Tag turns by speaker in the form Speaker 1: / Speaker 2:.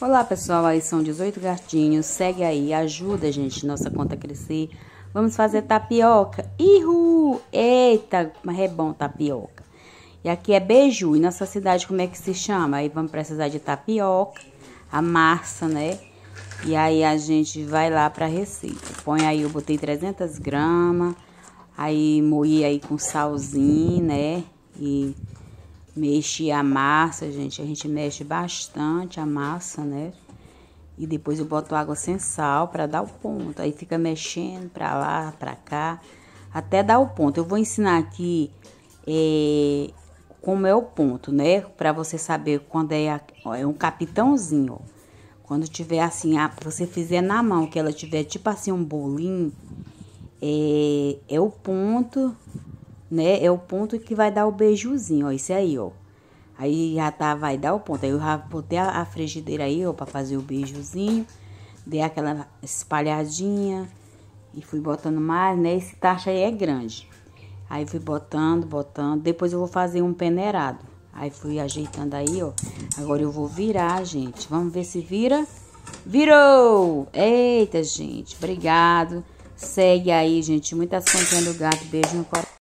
Speaker 1: Olá pessoal, aí são 18 gatinhos. Segue aí, ajuda a gente, nossa conta a crescer. Vamos fazer tapioca. Ihu! Eita, mas é bom tapioca. E aqui é beiju. E nossa cidade como é que se chama? Aí vamos precisar de tapioca, a massa, né? E aí a gente vai lá pra receita. Põe aí, eu botei 300 gramas. Aí moí aí com salzinho, né? E mexi a massa, gente. A gente mexe bastante a massa, né? E depois eu boto água sem sal para dar o ponto. Aí fica mexendo para lá, para cá, até dar o ponto. Eu vou ensinar aqui é, como é o ponto, né? Para você saber quando é, a, ó, é um capitãozinho, ó. Quando tiver assim, a, você fizer na mão, que ela tiver tipo assim um bolinho, é, é o ponto né? É o ponto que vai dar o beijuzinho, ó, esse aí, ó. Aí já tá, vai dar o ponto. Aí eu já botei a, frigideira aí, ó, pra fazer o beijuzinho. Dei aquela espalhadinha e fui botando mais, né? Esse tacho aí é grande. Aí fui botando, botando. Depois eu vou fazer um peneirado. Aí fui ajeitando aí, ó. Agora eu vou virar, gente. Vamos ver se vira. Virou! Eita, gente. Obrigado. Segue aí, gente. Muitas continhas do gato. Beijo no coração.